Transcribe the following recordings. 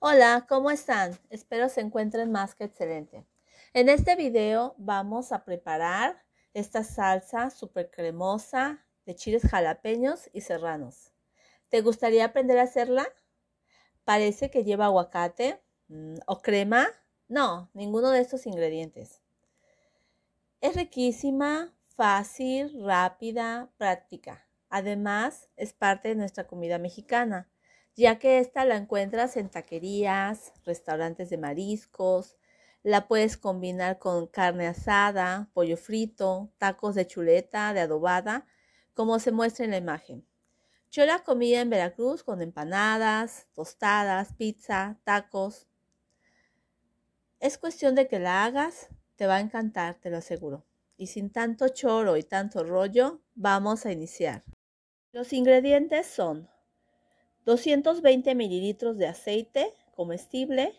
Hola, ¿cómo están? Espero se encuentren más que excelente. En este video vamos a preparar esta salsa super cremosa de chiles jalapeños y serranos. ¿Te gustaría aprender a hacerla? Parece que lleva aguacate mm, o crema. No, ninguno de estos ingredientes. Es riquísima, fácil, rápida, práctica. Además, es parte de nuestra comida mexicana ya que esta la encuentras en taquerías, restaurantes de mariscos, la puedes combinar con carne asada, pollo frito, tacos de chuleta, de adobada, como se muestra en la imagen. Yo la comía en Veracruz con empanadas, tostadas, pizza, tacos. Es cuestión de que la hagas, te va a encantar, te lo aseguro. Y sin tanto choro y tanto rollo, vamos a iniciar. Los ingredientes son 220 mililitros de aceite comestible.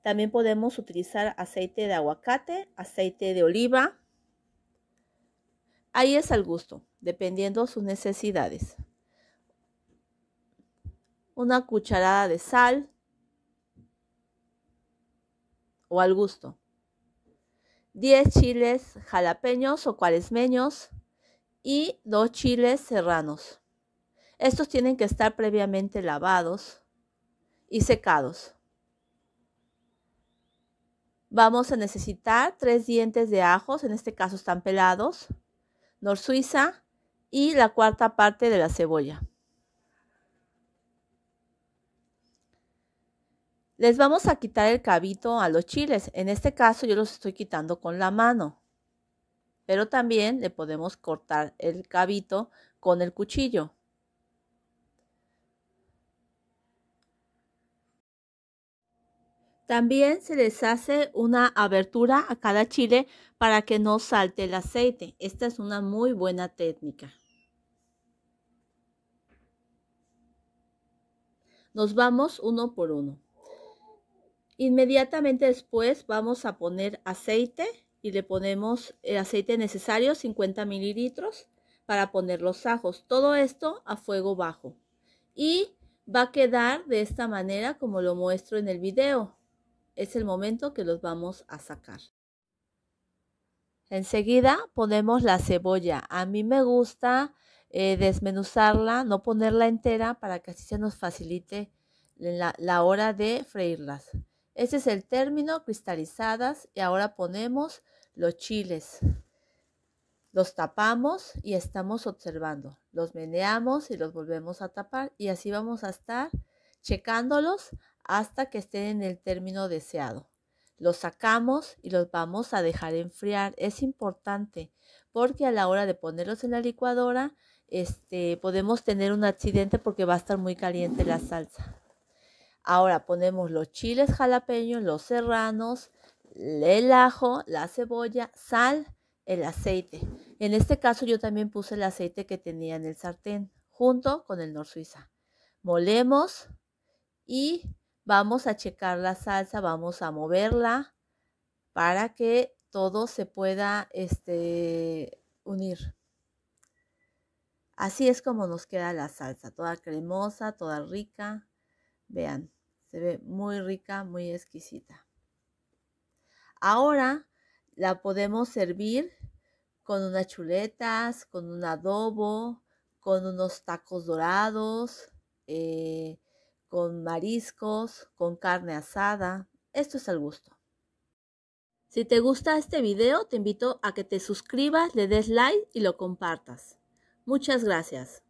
También podemos utilizar aceite de aguacate, aceite de oliva. Ahí es al gusto, dependiendo sus necesidades. Una cucharada de sal o al gusto. 10 chiles jalapeños o cuaresmeños y dos chiles serranos. Estos tienen que estar previamente lavados y secados. Vamos a necesitar tres dientes de ajos, en este caso están pelados, nor suiza y la cuarta parte de la cebolla. Les vamos a quitar el cabito a los chiles. En este caso yo los estoy quitando con la mano. Pero también le podemos cortar el cabito con el cuchillo. También se les hace una abertura a cada chile para que no salte el aceite. Esta es una muy buena técnica. Nos vamos uno por uno. Inmediatamente después vamos a poner aceite y le ponemos el aceite necesario, 50 mililitros, para poner los ajos. Todo esto a fuego bajo. Y va a quedar de esta manera como lo muestro en el video es el momento que los vamos a sacar. Enseguida ponemos la cebolla. A mí me gusta eh, desmenuzarla, no ponerla entera para que así se nos facilite la, hora de freírlas. Ese es el término, cristalizadas, y ahora ponemos los chiles. Los tapamos y estamos observando. Los meneamos y los volvemos a tapar y así vamos a estar checándolos hasta que estén en el término deseado. Los sacamos y los vamos a dejar enfriar. Es importante porque a la hora de ponerlos en la licuadora este, podemos tener un accidente porque va a estar muy caliente la salsa. Ahora ponemos los chiles jalapeños, los serranos, el ajo, la cebolla, sal, el aceite. En este caso yo también puse el aceite que tenía en el sartén junto con el nor suiza. Molemos y Vamos a checar la salsa, vamos a moverla para que todo se pueda este, unir. Así es como nos queda la salsa, toda cremosa, toda rica. Vean, se ve muy rica, muy exquisita. Ahora la podemos servir con unas chuletas, con un adobo, con unos tacos dorados, eh, con mariscos, con carne asada. Esto es al gusto. Si te gusta este video, te invito a que te suscribas, le des like y lo compartas. Muchas gracias.